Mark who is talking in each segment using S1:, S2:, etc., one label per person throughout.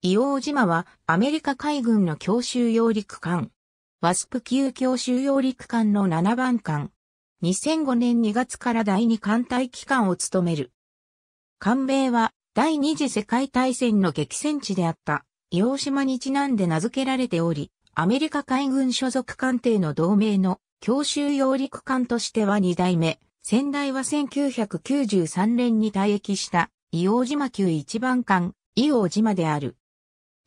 S1: 伊王島はアメリカ海軍の強襲揚陸艦。ワスプ級強襲揚陸艦の7番艦。2005年2月から第2艦隊機関を務める。艦名は第二次世界大戦の激戦地であった伊王島にちなんで名付けられており、アメリカ海軍所属艦艇の同盟の強襲揚陸艦としては2代目。先代は1993年に退役した伊王島級1番艦、伊王島である。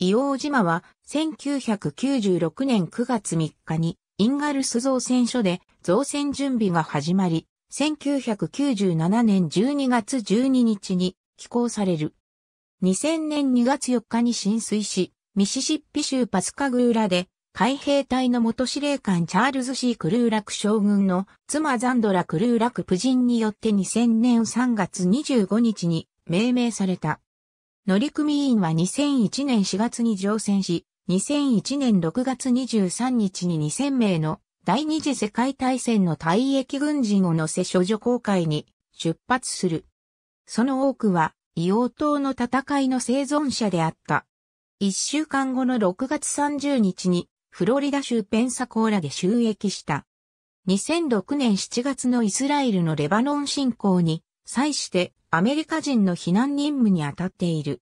S1: 伊黄島は1996年9月3日にインガルス造船所で造船準備が始まり、1997年12月12日に寄港される。2000年2月4日に浸水し、ミシシッピ州パスカグーラで海兵隊の元司令官チャールズ・シー・クルーラク将軍の妻ザンドラ・クルーラク夫人によって2000年3月25日に命名された。乗組員は2001年4月に乗船し、2001年6月23日に2000名の第二次世界大戦の退役軍人を乗せ処女航海に出発する。その多くは硫黄島の戦いの生存者であった。一週間後の6月30日にフロリダ州ペンサコーラで収益した。2006年7月のイスラエルのレバノン侵攻に際してアメリカ人の避難任務に当たっている。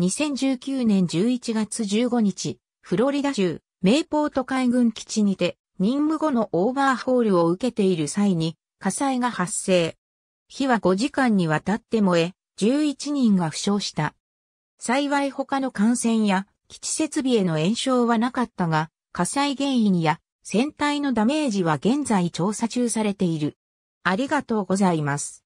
S1: 2019年11月15日、フロリダ州、メイポート海軍基地にて、任務後のオーバーホールを受けている際に火災が発生。火は5時間にわたって燃え、11人が負傷した。幸い他の感染や基地設備への炎症はなかったが、火災原因や船体のダメージは現在調査中されている。ありがとうございます。